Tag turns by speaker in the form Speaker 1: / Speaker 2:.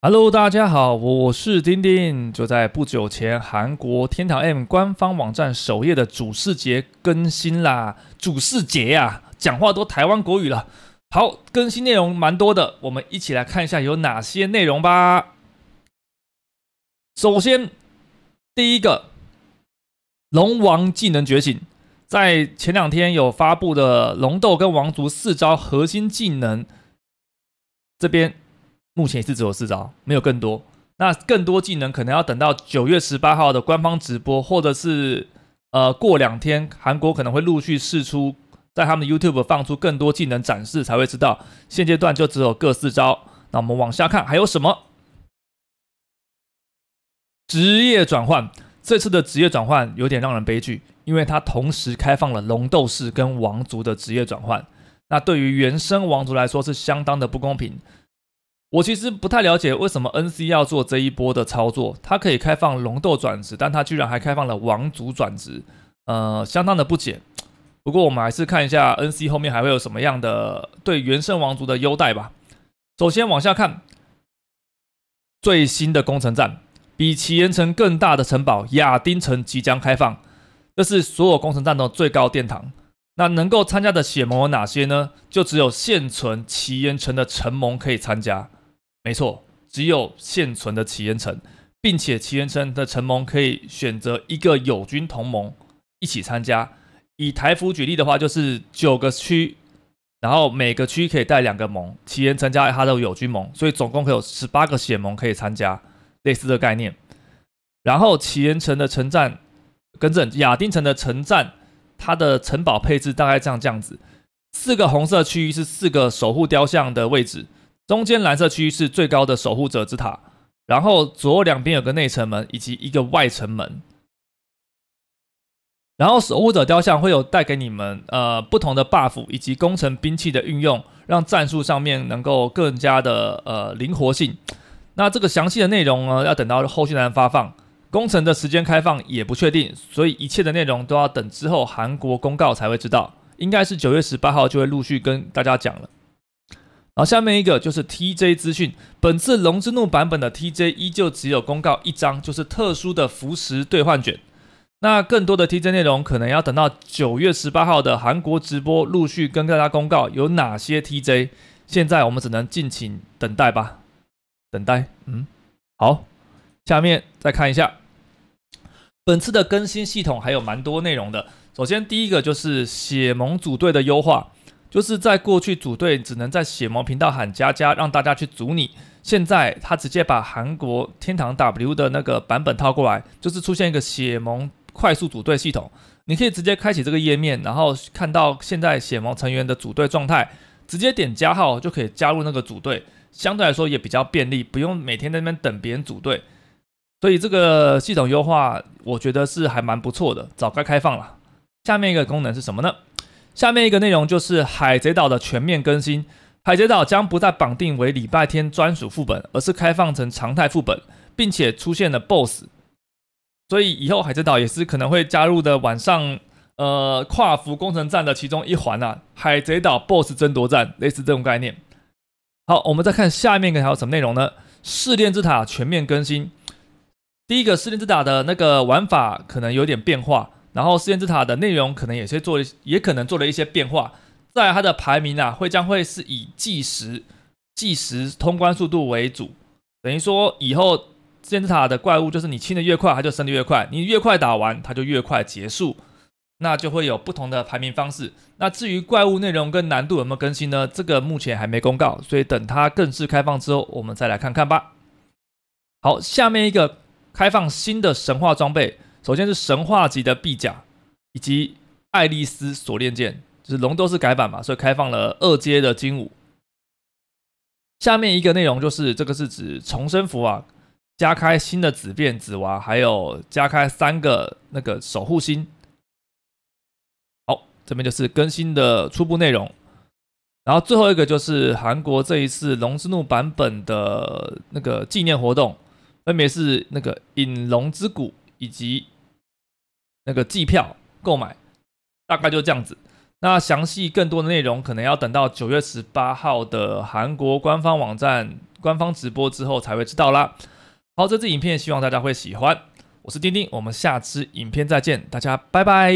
Speaker 1: Hello，大家好，我是丁丁。就在不久前，韩国天堂 M 官方网站首页的主视节更新啦。主视节呀，讲话都台湾国语了。好，更新内容蛮多的，我们一起来看一下有哪些内容吧。首先，第一个龙王技能觉醒，在前两天有发布的龙斗跟王族四招核心技能，这边。目前也是只有四招，没有更多。那更多技能可能要等到九月十八号的官方直播，或者是呃过两天韩国可能会陆续试出，在他们的 YouTube 放出更多技能展示才会知道。现阶段就只有各四招。那我们往下看还有什么？职业转换，这次的职业转换有点让人悲剧，因为它同时开放了龙斗士跟王族的职业转换。那对于原生王族来说是相当的不公平。我其实不太了解为什么 NC 要做这一波的操作。它可以开放龙斗转职，但它居然还开放了王族转职，呃，相当的不解。不过我们还是看一下 NC 后面还会有什么样的对原生王族的优待吧。首先往下看，最新的工程站比奇岩城更大的城堡亚丁城即将开放，这是所有工程站的最高殿堂。那能够参加的血盟有哪些呢？就只有现存奇岩城的城盟可以参加。没错，只有现存的祈源城，并且祈源城的城盟可以选择一个友军同盟一起参加。以台服举例的话，就是九个区，然后每个区可以带两个盟。祈源城加他的友军盟，所以总共可有十八个血盟可以参加，类似的概念。然后祈源城的城战，更正，亚丁城的城战，它的城堡配置大概这样这样子：四个红色区域是四个守护雕像的位置。中间蓝色区域是最高的守护者之塔，然后左右两边有个内城门以及一个外城门，然后守护者雕像会有带给你们呃不同的 buff 以及工程兵器的运用，让战术上面能够更加的呃灵活性。那这个详细的内容呢，要等到后续来发放，工程的时间开放也不确定，所以一切的内容都要等之后韩国公告才会知道，应该是九月十八号就会陆续跟大家讲了。好，下面一个就是 T J 资讯。本次龙之怒版本的 T J 依旧只有公告一张，就是特殊的符石兑换卷。那更多的 T J 内容可能要等到九月十八号的韩国直播陆续跟大家公告有哪些 T J。现在我们只能敬请等待吧，等待。嗯，好，下面再看一下本次的更新系统还有蛮多内容的。首先第一个就是血盟组队的优化。就是在过去组队只能在血盟频道喊加加，让大家去组你。现在他直接把韩国天堂 W 的那个版本套过来，就是出现一个血盟快速组队系统。你可以直接开启这个页面，然后看到现在血盟成员的组队状态，直接点加号就可以加入那个组队。相对来说也比较便利，不用每天在那边等别人组队。所以这个系统优化，我觉得是还蛮不错的，早该开放了。下面一个功能是什么呢？下面一个内容就是海贼岛的全面更新，海贼岛将不再绑定为礼拜天专属副本，而是开放成常态副本，并且出现了 BOSS，所以以后海贼岛也是可能会加入的晚上，呃，跨服工程战的其中一环啊，《海贼岛 BOSS 争夺战，类似这种概念。好，我们再看下面一个还有什么内容呢？试炼之塔全面更新，第一个试炼之塔的那个玩法可能有点变化。然后试验之塔的内容可能也是做，也可能做了一些变化，在它的排名啊，会将会是以计时、计时通关速度为主，等于说以后试验之塔的怪物就是你清的越快，它就升的越快，你越快打完，它就越快结束，那就会有不同的排名方式。那至于怪物内容跟难度有没有更新呢？这个目前还没公告，所以等它正式开放之后，我们再来看看吧。好，下面一个开放新的神话装备。首先是神话级的臂甲，以及爱丽丝锁链剑，就是龙都是改版嘛，所以开放了二阶的精武。下面一个内容就是这个是指重生符啊，加开新的紫变紫娃，还有加开三个那个守护星。好，这边就是更新的初步内容，然后最后一个就是韩国这一次龙之怒版本的那个纪念活动，分别是那个引龙之谷以及。那个季票购买大概就这样子，那详细更多的内容可能要等到九月十八号的韩国官方网站官方直播之后才会知道啦。好，这支影片希望大家会喜欢，我是丁丁，我们下支影片再见，大家拜拜。